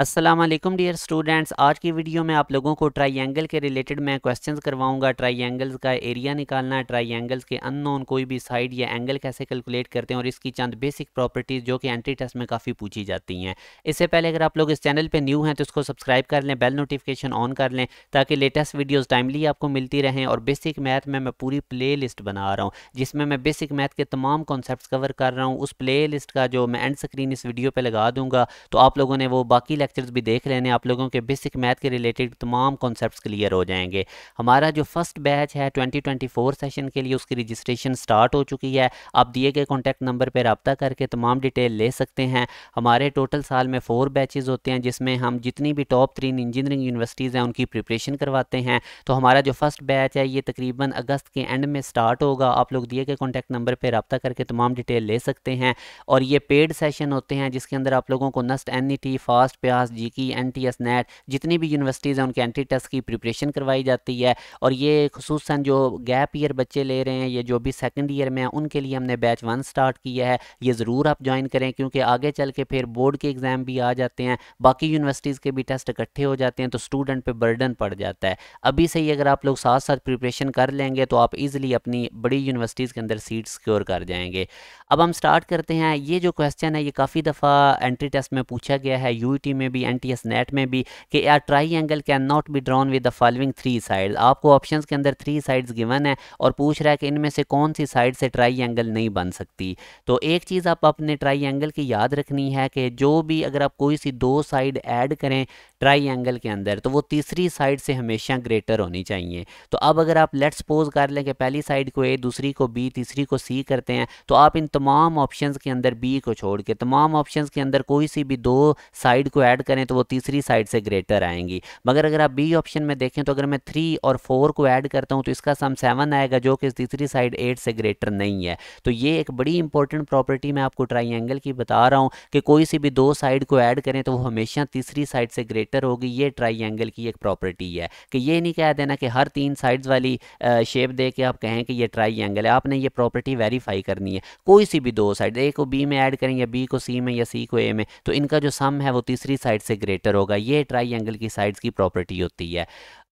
Aslam dear students आज की video में आप लोगों को ट्राइंगल के रिलेटेड मैं क्वेश्चंस करवाऊंगा ट्राइंगल्स का एरिया निकालना ट्राइंगल्स के अननोन कोई भी साइड या एंगल कैसे कैलकुलेट करते हैं और इसकी चंद बेसिक प्रॉपर्टीज़ जो कि एंट्री टेस्ट में काफ़ी पूछी जाती हैं इससे पहले अगर आप लोग इस चैनल पर न्यू हैं तो इसको सब्सक्राइब कर लें बेल नोटिफिकेशन ऑन कर लें ताकि लेटेस्ट वीडियोज़ टाइमली आपको मिलती रहें और बेसिक मैथ में मैं पूरी प्ले लिस्ट बना रहा हूँ जिसमें मैं बेसिक मैथ के तमाम कॉन्सेप्ट कवर कर रहा हूँ उस प्ले लिस्ट का जो मैं एंड स्क्रीन इस वीडियो पर लगा दूँगा तो आप लोगों ने वो बाकी लेक्चर्स भी देख लेने आप लोगों के बेसिक मैथ के रिलेटेड तमाम कॉन्सेप्ट्स क्लियर हो जाएंगे हमारा जो फर्स्ट बैच है 2024 सेशन के लिए उसकी रजिस्ट्रेशन स्टार्ट हो चुकी है आप दिए गए कॉन्टैक्ट नंबर पर रबता करके तमाम डिटेल ले सकते हैं हमारे टोटल साल में फ़ोर बैचेज़ होते हैं जिसमें हम जितनी भी टॉप थ्री इंजीनियरिंग यूनिवर्सिटीज़ हैं उनकी प्रिपरेशन करवाते हैं तो हमारा जो फर्स्ट बैच है ये तकरीबन अगस्त के एंड में स्टार्ट होगा आप लोग दिए गए कॉन्टैक्ट नंबर पर रबता करके तमाम डिटेल ले सकते हैं और ये पेड सेशन होते हैं जिसके अंदर आप लोगों को नस्ट एन फास्ट पे प्रयास जी की एन टी एस नैट जितनी भी यूनिवर्सिटीज़ हैं उनके एंट्री टेस्ट की प्रिपरेशन करवाई जाती है और ये खसूस जो गैप ईयर बच्चे ले रहे हैं ये जो भी सेकेंड ईयर में हैं उनके लिए हमने बैच वन स्टार्ट किया है ये ज़रूर आप ज्वाइन करें क्योंकि आगे चल के फिर बोर्ड के एग्ज़ाम भी आ जाते हैं बाकी यूनिवर्सिटीज़ के भी टेस्ट इकट्ठे हो जाते हैं तो स्टूडेंट पर बर्डन पड़ जाता है अभी से ही अगर आप लोग साथ साथ प्रिपरेशन कर लेंगे तो आप ईज़िली अपनी बड़ी यूनिवर्सिटीज़ के अंदर सीट सिक्योर कर जाएंगे अब हम स्टार्ट करते हैं ये जो क्वेश्चन है ये काफ़ी दफ़ा एंट्री टेस्ट में पूछा गया है यू e में में भी एन टी एस नेट में भी कि यार triangle can not be drawn with the following three side आपको ऑप्शन के अंदर थ्री साइड्स गिवन है और पूछ रहा है कि इनमें से कौन सी साइड से ट्राई एंगल नहीं बन सकती तो एक चीज़ आप अपने ट्राई एंगल की याद रखनी है कि जो भी अगर आप कोई सी दो साइड ऐड करें ट्राई एंगल के अंदर तो वो तीसरी साइड से हमेशा ग्रेटर होनी चाहिए तो अब अगर आप लेट्स सपोज कर लें कि पहली साइड को ए दूसरी को बी तीसरी को सी करते हैं तो आप इन तमाम ऑप्शंस के अंदर बी को छोड़ के तमाम ऑप्शंस के अंदर कोई सी भी दो साइड को ऐड करें तो वो तीसरी साइड से ग्रेटर आएंगी मगर अगर आप बी ऑप्शन में देखें तो अगर मैं थ्री और फोर को ऐड करता हूँ तो इसका सम सेवन आएगा जो कि तीसरी साइड एट से ग्रेटर नहीं है तो ये एक बड़ी इंपॉर्टेंट प्रॉपर्टी मैं आपको ट्राइंगल की बता रहा हूँ कि कोई सी भी दो साइड को ऐड करें तो वो हमेशा तीसरी साइड से ग्रेटर होगी ये ट्राइंगल की एक प्रॉपर्टी है कि ये नहीं कह देना कि हर तीन साइड्स वाली शेप दे के आप कहें कि ये ट्राइंगल है आपने ये प्रॉपर्टी वेरीफाई करनी है कोई सी भी दो साइड ए को बी में ऐड करें या बी को सी में या सी को ए में तो इनका जो सम है वो तीसरी साइड से ग्रेटर होगा ये ट्राई एंगल की साइड्स की प्रॉपर्टी होती है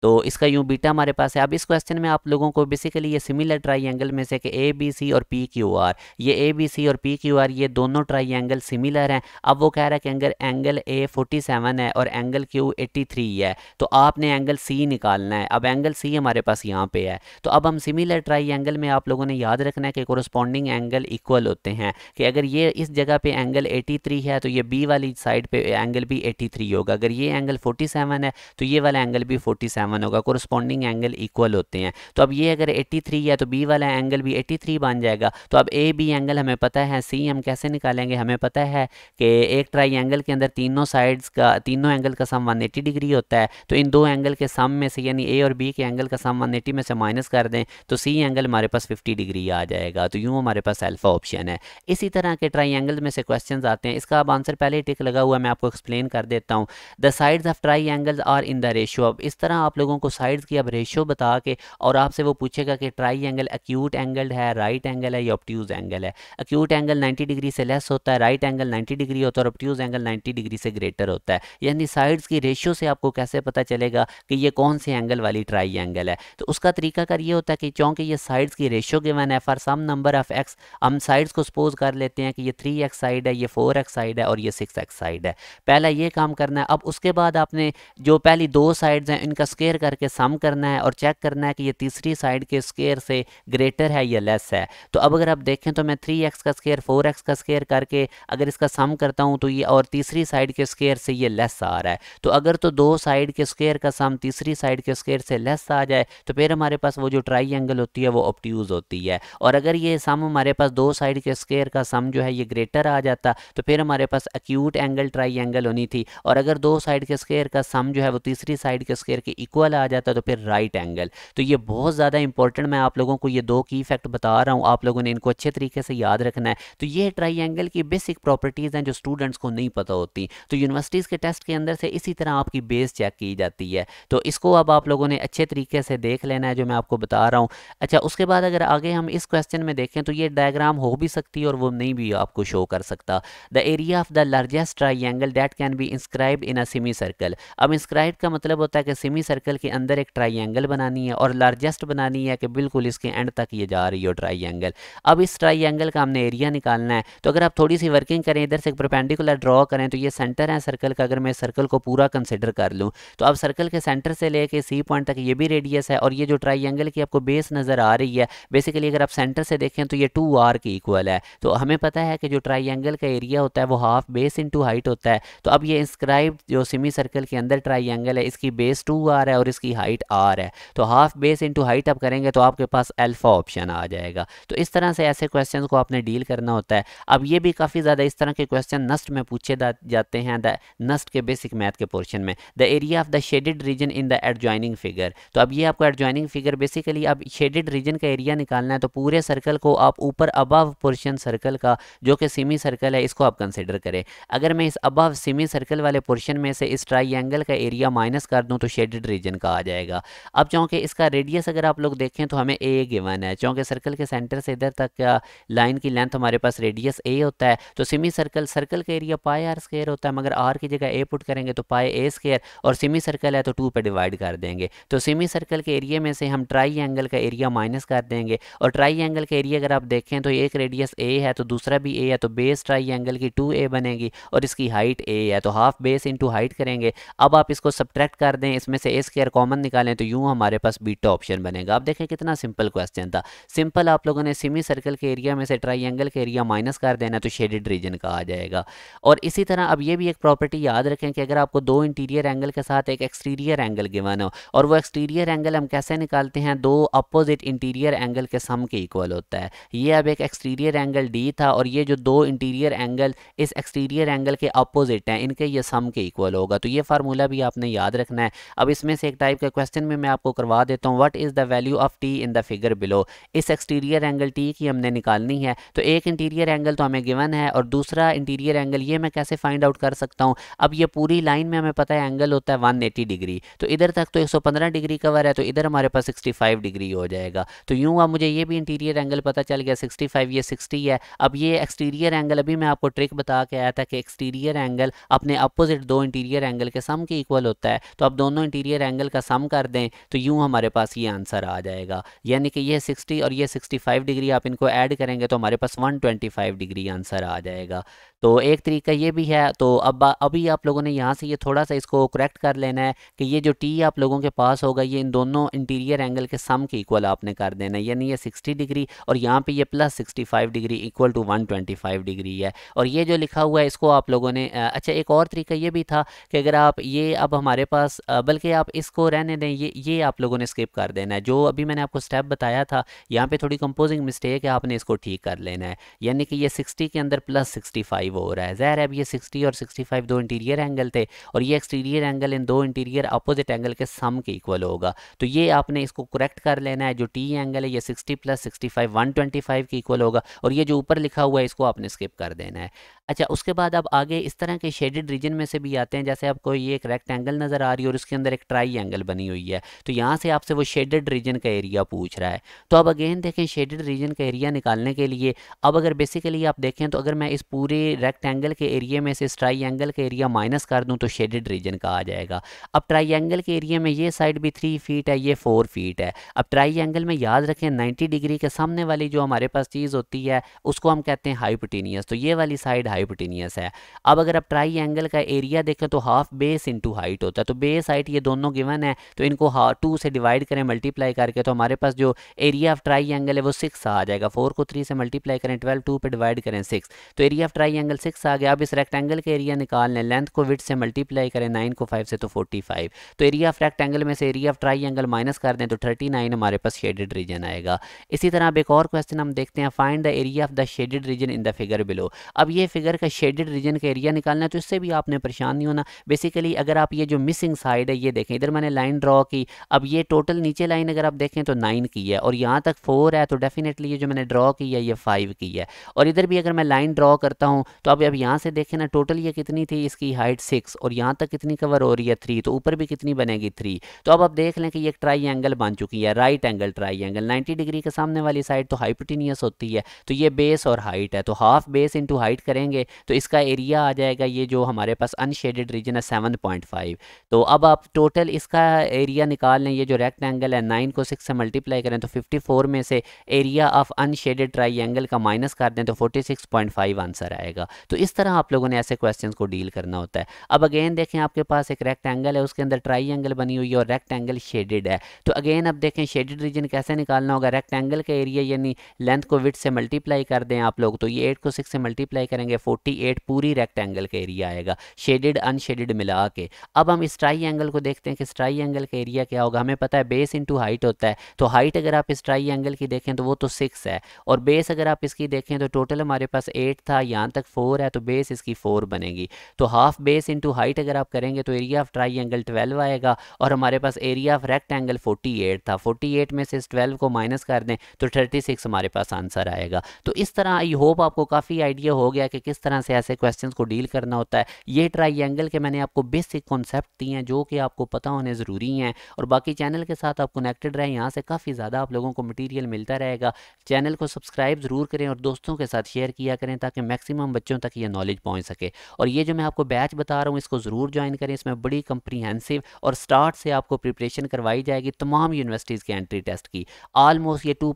तो इसका यूँ बीटा हमारे पास है अब इस क्वेश्चन में आप लोगों को बेसिकली ये सिमिलर ट्राइंगल में से कि ए बी सी और पी क्यू आर ये ए बी सी और पी क्यू आर ये दोनों ट्राइंगल सिमिलर हैं अब वो कह रहा है कि अगर एंगल ए फोर्टी सेवन है और एंगल क्यू एट्टी थ्री है तो आपने एंगल सी निकालना है अब एंगल सी हमारे पास यहाँ पे है तो अब हम सिमिलर ट्राइंगल में आप लोगों ने याद रखना है कि कॉरस्पॉन्डिंग एंगल इक्वल होते हैं कि अगर ये इस जगह पर एंगल थ्री है तो ये बी वाली साइड पर एंगल भी थ्री होगा अगर ये एंगल सेवन है तो ये वाला एंगल भी सेवन सेवन होगा कोरस्पॉन्डिंग एंगल इक्वल होते हैं तो अब ये अगर एट्टी थ्री है तो बी वाला एंगल भी एट्टी थ्री बन जाएगा तो अब ए बी एंगल हमें पता है सी हम कैसे निकालेंगे हमें पता है कि एक ट्राई एंगल के अंदर तीनों साइड्स का तीनों एंगल का सम वन एट्टी डिग्री होता है तो इन दो एंगल के सम में से यानी ए और बी के एंगल का सम वन एट्टी में से माइनस कर दें तो सी एंगल हमारे पास फिफ्टी डिग्री आ जाएगा तो यूँ हमारे पास एल्फा ऑप्शन है इसी तरह के ट्राई एंगल में से क्वेश्चन आते हैं इसका अब आंसर पहले टिक लगा हुआ मैं आपको एक्सप्लेन कर देता हूँ the sides of triangles are in the ratio अब इस तरह आप लोगों को साइड्स की अब रेशो बता के और आपसे वो पूछेगा कि ट्राई एंगल एक्यूट एंगल है राइट एंगल है या ऑप्ट्यूज़ एंगल है एक्यूट एंगल 90 डिग्री से लेस होता है राइट एंगल 90 डिग्री होता है और ऑप्ट्यूज़ एंगल 90 डिग्री से ग्रेटर होता है यानी साइड्स की रेशियो से आपको कैसे पता चलेगा कि ये कौन से एंगल वाली ट्राई एंगल है तो उसका तरीकाकार ये होता है कि चूँकि ये साइड्स की रेशियो गिवन है for some number of x हम साइड्स को सपोज कर लेते हैं कि ये थ्री एक्स साइड है ये फोर एक्स साइड है और ये सिक्स एक्स साइड है पहला ये काम करना है अब उसके बाद आपने जो पहली दो साइड्स हैं इनका स्केल स्केयर करके सम करना है और चेक करना है कि ये तीसरी साइड के स्केयर से ग्रेटर है या लेस है तो अब अगर आप देखें तो मैं थ्री एक्स का स्केयर फोर एक्स का स्केयर करके अगर इसका सम करता हूँ तो ये और तीसरी साइड के स्केयर से ये लेस आ रहा है तो अगर तो दो साइड के स्केयर का सम तीसरी साइड के स्केयर से लेस आ जाए तो फिर हमारे पास वो जो ट्राई एंगल होती है वो ऑप्टूज होती है और अगर ये सम हमारे पास दो साइड के स्केयर का सम जो है ये ग्रेटर आ जाता तो फिर हमारे पास अक्यूट एंगल ट्राई एंगल होनी थी और अगर दो साइड के स्केयर का सम जो है वो तीसरी साइड के स्केयर के इक्वल इक्वल आ जाता तो फिर राइट एंगल तो ये बहुत ज़्यादा इंपॉर्टेंट मैं आप लोगों को ये दो की इफेक्ट बता रहा हूँ आप लोगों ने इनको अच्छे तरीके से याद रखना है तो ये ट्राई की बेसिक प्रॉपर्टीज़ हैं जो स्टूडेंट्स को नहीं पता होती तो यूनिवर्सिटीज़ के टेस्ट के अंदर से इसी तरह आपकी बेस चेक की जाती है तो इसको अब आप लोगों ने अच्छे तरीके से देख लेना है जो मैं आपको बता रहा हूँ अच्छा उसके बाद अगर आगे हम इस क्वेश्चन में देखें तो ये डायग्राम हो भी सकती है और वो नहीं भी आपको शो कर सकता the area of the largest triangle that can be inscribe in a semi circle अब इंस्क्राइब का मतलब होता है कि सेमी सर्कल सर्कल के अंदर एक ट्राइंगल बनानी है और लार्जेस्ट बनानी है कि बिल्कुल इसके एंड तक ये जा रही हो ट्राइंगल अब इस ट्राइंगल का हमने एरिया निकालना है तो अगर आप थोड़ी सी वर्किंग करें इधर से परपेंडिकुलर ड्रॉ करें तो ये सेंटर है सर्कल का अगर मैं सर्कल को पूरा कंसिडर कर लूँ तो अब सर्कल के सेंटर से लेके सी पॉइंट तक ये भी रेडियस है और ये जो ट्राइंगल की आपको बेस नज़र आ रही है बेसिकली अगर आप सेंटर से देखें तो ये टू आर की इक्वल है तो हमें पता है कि जो ट्राइंगल का एरिया होता है वो हाफ बेस इंटू हाइट होता है तो अब ये इंस्क्राइब जो सिमी सर्कल के अंदर ट्राइंगल है इसकी बेस टू आर है है और इसकी हाइट आर है तो हाफ बेस इंटू हाइट आप करेंगे तो आपके पास अल्फ़ा ऑप्शन आ जाएगा तो इस तरह से ऐसे क्वेश्चन को आपने डील करना होता है अब ये भी काफ़ी ज़्यादा इस तरह के क्वेश्चन नस्ट में पूछे जाते हैं द नस्ट के बेसिक मैथ के पोर्शन में the area of the shaded region in the adjoining figure तो अब ये आपको एडजॉइनिंग फिगर बेसिकली अब शेडिड रीजन का एरिया निकालना है तो पूरे सर्कल को आप ऊपर अबव पोर्शन सर्कल का जो कि सेमी सर्कल है इसको आप कंसिडर करें अगर मैं इस अबव सेमी सर्कल वाले पोर्शन में से इस ट्राई का एरिया माइनस कर दूँ तो शेडिड रीजन रीजन का आ जाएगा अब चूँकि इसका रेडियस अगर आप लोग देखें तो हमें ए गिवन है चूँकि सर्कल के सेंटर से इधर तक लाइन की लेंथ हमारे पास रेडियस ए होता है तो सेमी सर्कल सर्कल का एरिया पाए आर स्केयर होता है मगर आर की जगह ए पुट करेंगे तो पाए ए स्केयर और सेमी सर्कल है तो टू पर डिवाइड कर देंगे तो सेमी सर्कल के एरिया में से हम ट्राई एंगल का एरिया माइनस कर देंगे और ट्राई एंगल का एरिया अगर आप देखें तो एक रेडियस ए है तो दूसरा भी ए है तो बेस ट्राई एंगल की टू ए बनेगी और इसकी हाइट ए है तो हाफ बेस इंटू हाइट करेंगे अब आप इसको सब्ट्रैक्ट कर दें इसमें से ए स्केयर कॉमन निकालें तो यूँ हमारे पास बीटा ऑप्शन बनेगा आप देखें कितना सिंपल क्वेश्चन था सिंपल आप लोगों ने सेमी सर्कल के एरिया में से ट्राइंगल के एरिया माइनस कर देना तो शेडेड रीजन का आ जाएगा और इसी तरह अब ये भी एक प्रॉपर्टी याद रखें कि अगर आपको दो इंटीरियर एंगल के साथ एक एक्सटीरियर एंगल गिवन हो और वो एक्सटीरियर एंगल हम कैसे निकालते हैं दो अपोजिट इंटीरियर एंगल के सम के इक्वल होता है ये अब एक एक्सटीरियर एंगल डी था और ये जो दो इंटीरियर एंगल इस एक्सटीरियर एंगल के अपोजिट हैं इनके ये सम के इक्वल होगा तो ये फार्मूला भी आपने याद रखना है अब इसमें से एक टाइप का क्वेश्चन में मैं आपको करवा देता हूँ what is the value of t in the figure below इस एक्सटीरियर एंगल टी की हमने निकालनी है तो एक इंटीरियर एंगल तो हमें गिवन है और दूसरा इंटीरियर एंगल ये मैं कैसे फाइंड आउट कर सकता हूँ अब ये पूरी लाइन में हमें पता है एंगल होता है वन डिग्री तो इधर तक तो एक डिग्री कवर है तो इधर हमारे पास सिक्सटी डिग्री हो जाएगा तो यूँ अब मुझे ये भी इंटीरियर एंगल पता चल गया सिक्सटी ये सिक्सटी है अब ये एक्सटीरियर एंगल अभी मैं आपको ट्रिक बता के आया था कि एक्सटीरियर एंगल अपने अपोजिट दो इंटीरियर एंगल के सम के इक्वल होता है तो अब दोनों इंटीरियर एंगल का सम कर दें तो यूँ हमारे पास ये आंसर आ जाएगा यानी कि यह सिक्सटी और ये सिक्सटी फाइव डिग्री आप इनको ऐड करेंगे तो हमारे पास one twenty five degree answer आ जाएगा तो एक तरीका ये भी है तो अब अभी आप लोगों ने यहाँ से ये थोड़ा सा इसको करेक्ट कर लेना है कि ये जो टी आप लोगों के पास होगा ये इन दोनों इंटीरियर एंगल के सम के इक्वल आपने कर देना है यानी ये सिक्सटी डिग्री और यहाँ पर ये plus sixty five degree equal to one five degree है और ये जो लिखा हुआ है इसको आप लोगों ने अच्छा एक और तरीका ये भी था कि अगर आप ये अब हमारे पास बल्कि आप इसको रहने दें ये ये आप लोगों ने स्किप कर देना है जो अभी मैंने आपको स्टेप बताया था यहाँ पर थोड़ी कंपोजिंग मिस्टेक है आपने इसको ठीक कर लेना है यानी कि ये सिक्सटी के अंदर प्लस सिक्सटी फाइव हो रहा है ज़ाहिर अब ये सिक्सटी और सिक्सटी फाइव दो इंटीरियर एंगल थे और ये एक्सटीरियर एंगल इन दो इंटीरियर अपोजिट एंगल के सम के इक्वल होगा तो ये आपने इसको करेक्ट कर लेना है जो टी एंगल है ये sixty plus sixty five one twenty five के इक्वल होगा और ये जो ऊपर लिखा हुआ है इसको आपने स्किप कर देना है अच्छा उसके बाद आप आगे इस तरह के शेडेड रीजन में से भी आते हैं जैसे आपको ये एक रेक्टेंगल नज़र आ रही है और उसके अंदर एक ट्राई एंगल बनी हुई है तो यहाँ से आपसे वो शेडेड रीजन का एरिया पूछ रहा है तो अब अगेन देखें शेडेड रीजन का एरिया निकालने के लिए अब अगर बेसिकली आप देखें तो अगर मैं इस पूरे रेक्टेंगल के एरिए में से इस ट्राई एंगल का एरिया माइनस कर दूँ तो शेडेड रीजन का आ जाएगा अब ट्राई एंगल के एरिया में ये साइड भी थ्री फीट है ये फोर फीट है अब ट्राई एंगल में याद रखें नाइन्टी डिग्री के सामने वाली जो हमारे पास चीज़ होती है उसको हम कहते हैं हाइपोटीनियस तो ये वाली साइड हाइपोटीनियस है अब अगर आप ट्राई एंगल का एरिया देखें तो हाफ बेस इंटू हाइट होता है तो बेस हाइट ये दोनों गिवन है तो इनको टू से डिवाइड करें मल्टीप्लाई करके तो हमारे पास जो एरिया ऑफ ट्राई एंगल है वो सिक्स आ जाएगा फोर को थ्री से मल्टीप्लाई करें ट्वेल्व टू पर डिवाइड करें सिक्स तो area of triangle six आ गया अब इस रेक्टेंगल का एरिया निकाल लें लेंथ को विथ से मल्टीप्लाई करें नाइन को फाइव से तो फोर्टी फाइव तो एरिया ऑफ रेक्टेंगल में से area of triangle minus कर दें तो थर्टी नाइन हमारे पास शेडेड रीजन आएगा इसी तरह अब एक और क्वेश्चन हम देखते हैं find the area of the shaded region in the figure below अब ये फिगर फिगर का शेडेड रीजन का एरिया निकालना है तो इससे भी आपने परेशान नहीं होना बेसिकली अगर आप ये जो मिसिंग साइड है ये देखें इधर मैंने लाइन ड्रॉ की अब ये टोटल नीचे लाइन अगर आप देखें तो नाइन की है और यहाँ तक फोर है तो डेफिनेटली ये जो मैंने ड्रॉ की है ये फाइव की है और इधर भी अगर मैं लाइन ड्रॉ करता हूँ तो अब अब यहाँ से देखें ना टोटल ये कितनी थी इसकी हाइट सिक्स और यहाँ तक कितनी कवर हो रही है थ्री तो ऊपर भी कितनी बनेगी थ्री तो अब आप देख लें कि ये ट्राई एंगल बन चुकी है right angle triangle ninety degree के सामने वाली साइड तो हाइपोटीनियस होती है तो ये बेस और हाइट है तो हाफ बेस इंटू हाइट करेंगे करेंगे तो इसका एरिया आ जाएगा ये जो हमारे पास अनशेडेड रीजन है सेवन पॉइंट फाइव तो अब आप टोटल इसका एरिया निकाल लें ये जो एंगल है नाइन को सिक्स से मल्टीप्लाई करें तो फिफ्टी फोर में से area of unshaded triangle का माइनस कर दें तो forty six point five answer आएगा तो इस तरह आप लोगों ने ऐसे क्वेश्चन को डील करना होता है अब अगेन देखें आपके पास एक रेक्ट एंगल है उसके अंदर ट्राई एंगल बनी हुई है और एंगल शेडेड है तो अगेन अब देखें शेडेड रीजन कैसे निकालना होगा एंगल का एरिया यानी लेंथ को विथ से मल्टीप्लाई कर दें आप लोग तो ये एट को सिक्स से मल्टीप्लाई करेंगे फोर्टी एट पूरी रेक्टेंगल का एरिया आएगा शेडिड अनशेडिड मिला के अब हम इस ट्राई एंगल को देखते हैं कि स्ट्राई एंगल का एरिया क्या होगा हमें पता है बेस इंटू हाइट होता है तो हाइट अगर आप इस ट्राई एंगल की देखें तो वो तो सिक्स है और बेस अगर आप इसकी देखें तो टोटल हमारे पास एट था यहाँ तक फोर है तो बेस इसकी फोर बनेगी तो हाफ बेस इंटू हाइट अगर आप करेंगे तो area of triangle twelve आएगा और हमारे पास area of rectangle forty eight था फोर्टी एट में से इस ट्वेल्व को माइनस कर दें तो थर्टी सिक्स हमारे पास आंसर आएगा तो इस तरह आई होप आपको काफ़ी आइडिया हो गया कि किस तरह से ऐसे क्वेश्चन को डील करना होता है ये ट्राइंगल के मैंने आपको बेसिक कॉन्सेप्ट दिए हैं जो कि आपको पता होने ज़रूरी हैं और बाकी चैनल के साथ आप कनेक्टेड रहें यहाँ से काफ़ी ज़्यादा आप लोगों को मटीरियल मिलता रहेगा चैनल को सब्सक्राइब ज़रूर करें और दोस्तों के साथ शेयर किया करें ताकि मैक्सिमम बच्चों तक ये नॉलेज पहुँच सके और ये जो मैं आपको बैच बता रहा हूँ इसको ज़रूर ज्वाइन करें इसमें बड़ी कंप्रीहेंसिव और स्टार्ट से आपको प्रिपरेशन करवाई जाएगी तमाम यूनिवर्सिटीज़ के एंट्री टेस्ट की आलमोस्ट ये टू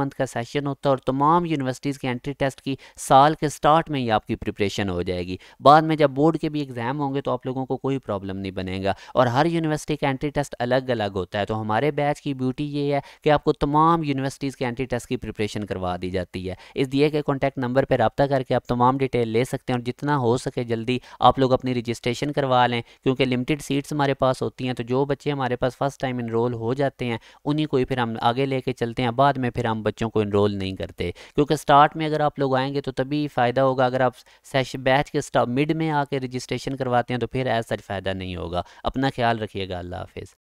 मंथ का सेशन होता है और तमाम यूनिवर्सिटीज़ के एंट्री टेस्ट की साल के स्टार्ट में ही आपकी प्रिपरेशन हो जाएगी बाद में जब बोर्ड के भी एग्ज़ाम होंगे तो आप लोगों को कोई प्रॉब्लम नहीं बनेगा और हर यूनिवर्सिटी का एंट्री टेस्ट अलग अलग होता है तो हमारे बैच की ब्यूटी ये है कि आपको तमाम यूनिवर्सिटीज़ के एंट्री टेस्ट की प्रिपरेशन करवा दी जाती है इस दिए गए कॉन्टैक्ट नंबर पर रबता करके आप तमाम डिटेल ले सकते हैं और जितना हो सके जल्दी आप लोग अपनी रजिस्ट्रेशन करवा लें क्योंकि लिमिटेड सीट्स हमारे पास होती हैं तो जो बच्चे हमारे पास फर्स्ट टाइम इनरोल हो जाते हैं उन्हीं को ही फिर हम आगे लेके चलते हैं बाद में फिर हम बच्चों को इनरोल नहीं करते क्योंकि स्टार्ट में अगर आप लोग आएंगे तो तभी फ़ायदा होगा अगर अगर आप सेश बैच के स्टॉप मिड में आके रजिस्ट्रेशन करवाते हैं तो फिर ऐसा सच फ़ायदा नहीं होगा अपना ख्याल रखिएगा अल्लाह हाफिज़